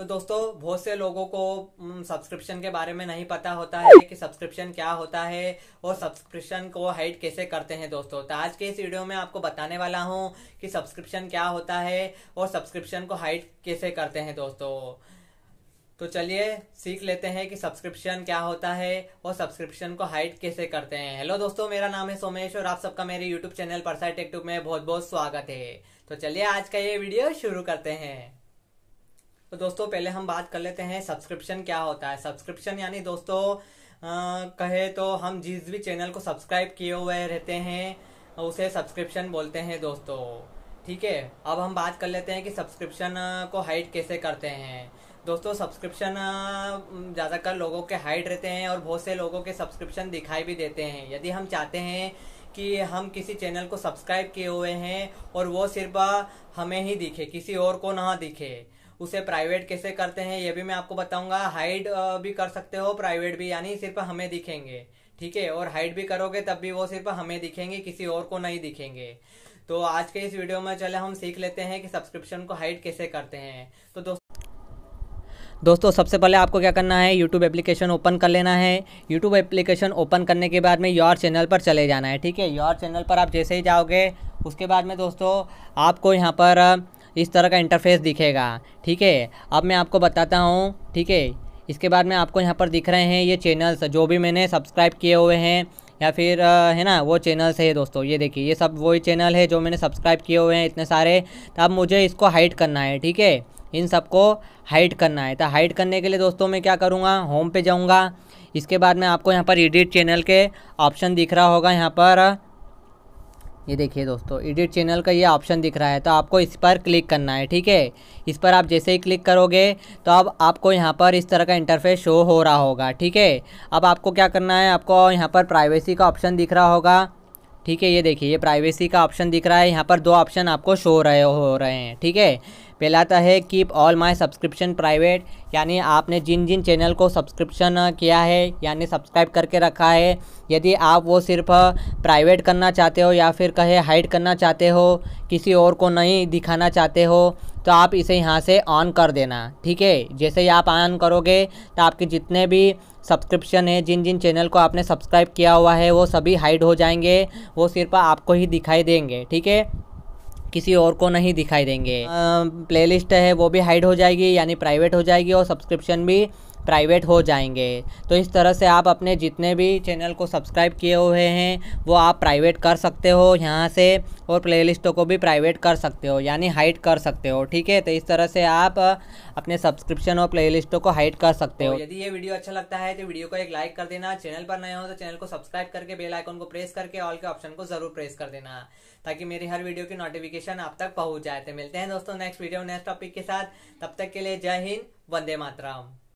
तो दोस्तों बहुत से लोगों को सब्सक्रिप्शन के बारे में नहीं पता होता है कि सब्सक्रिप्शन क्या होता है और सब्सक्रिप्शन को हाइड कैसे करते हैं दोस्तों तो आज के इस वीडियो में आपको बताने वाला हूँ कि सब्सक्रिप्शन क्या होता है और सब्सक्रिप्शन को हाइड कैसे करते हैं दोस्तों तो चलिए सीख लेते हैं कि सब्सक्रिप्शन क्या होता है और सब्सक्रिप्शन को हाइड कैसे करते हैं हेलो दोस्तों मेरा नाम है सोमेश और आप सबका मेरे यूट्यूब चैनल परसाई टेकटूब में बहुत बहुत स्वागत है तो चलिए आज का ये वीडियो शुरू करते हैं तो दोस्तों पहले हम बात कर लेते हैं सब्सक्रिप्शन क्या होता है सब्सक्रिप्शन यानी दोस्तों कहे तो हम जिस भी चैनल को सब्सक्राइब किए हुए रहते हैं उसे सब्सक्रिप्शन बोलते हैं दोस्तों ठीक है अब हम बात कर लेते हैं कि सब्सक्रिप्शन को हाइट कैसे करते हैं दोस्तों सब्सक्रिप्शन ज़्यादातर लोगों के हाइट रहते हैं और बहुत से लोगों के सब्सक्रिप्शन दिखाई भी देते हैं यदि हम चाहते हैं कि हम किसी चैनल को सब्सक्राइब किए हुए हैं और वो सिर्फ हमें ही दिखे किसी और को ना दिखे उसे प्राइवेट कैसे करते हैं ये भी मैं आपको बताऊंगा हाइड भी कर सकते हो प्राइवेट भी यानी सिर्फ हमें दिखेंगे ठीक है और हाइड भी करोगे तब भी वो सिर्फ हमें दिखेंगे किसी और को नहीं दिखेंगे तो आज के इस वीडियो में चले हम सीख लेते हैं कि सब्सक्रिप्शन को हाइड कैसे करते हैं तो दोस्तों दोस्तों सबसे पहले आपको क्या करना है यूट्यूब एप्लीकेशन ओपन कर लेना है यूट्यूब एप्लीकेशन ओपन करने के बाद में योर चैनल पर चले जाना है ठीक है योर चैनल पर आप जैसे ही जाओगे उसके बाद में दोस्तों आपको यहाँ पर इस तरह का इंटरफेस दिखेगा ठीक है अब मैं आपको बताता हूँ ठीक है इसके बाद में आपको यहाँ पर दिख रहे हैं ये चैनल्स जो भी मैंने सब्सक्राइब किए हुए हैं या फिर आ, है ना वो चैनल्स है दोस्तों ये देखिए ये सब वही चैनल है जो मैंने सब्सक्राइब किए हुए हैं इतने सारे तो अब मुझे इसको हाइट करना है ठीक है इन सबको हाइट करना है तो हाइट करने के लिए दोस्तों मैं क्या करूँगा होम पे जाऊँगा इसके बाद में आपको यहाँ पर एडिट चैनल के ऑप्शन दिख रहा होगा यहाँ पर ये देखिए दोस्तों एडिट चैनल का ये ऑप्शन दिख रहा है तो आपको इस पर क्लिक करना है ठीक है इस पर आप जैसे ही क्लिक करोगे तो अब आपको यहाँ पर इस तरह का इंटरफेस शो हो रहा होगा ठीक है अब आपको क्या करना है आपको यहाँ पर प्राइवेसी का ऑप्शन दिख रहा होगा ठीक है ये देखिए ये प्राइवेसी का ऑप्शन दिख रहा है यहाँ पर दो ऑप्शन आपको शो रहे हो रहे हैं ठीक है पहला तो है keep all my subscription private यानी आपने जिन जिन चैनल को सब्सक्रिप्शन किया है यानी सब्सक्राइब करके रखा है यदि आप वो सिर्फ प्राइवेट करना चाहते हो या फिर कहे हाइड करना चाहते हो किसी और को नहीं दिखाना चाहते हो तो आप इसे यहाँ से ऑन कर देना ठीक है जैसे ही आप ऑन करोगे तो आपके जितने भी सब्सक्रिप्शन है जिन जिन चैनल को आपने सब्सक्राइब किया हुआ है वो सभी हाइड हो जाएंगे वो सिर्फ आपको ही दिखाई देंगे ठीक है किसी और को नहीं दिखाई देंगे प्लेलिस्ट है वो भी हाइड हो जाएगी यानी प्राइवेट हो जाएगी और सब्सक्रिप्शन भी प्राइवेट हो जाएंगे तो इस तरह से आप अपने जितने भी चैनल को सब्सक्राइब किए हुए हैं वो आप प्राइवेट कर सकते हो यहाँ से और प्लेलिस्टों को भी प्राइवेट कर सकते हो यानी हाइड कर सकते हो ठीक है तो इस तरह से आप अपने सब्सक्रिप्शन और प्लेलिस्टों को हाइड कर सकते हो तो यदि ये वीडियो अच्छा लगता है तो वीडियो को एक लाइक कर देना चैनल पर नए हो तो चैनल को सब्सक्राइब करके बेल आइकन को प्रेस करके ऑल के ऑप्शन को जरूर प्रेस कर देना ताकि मेरी हर वीडियो की नोटिफिकेशन आप तक पहुंच जाए तो मिलते हैं दोस्तों नेक्स्ट वीडियो नेक्स्ट टॉपिक के साथ तब तक के लिए जय हिंद वंदे मातराम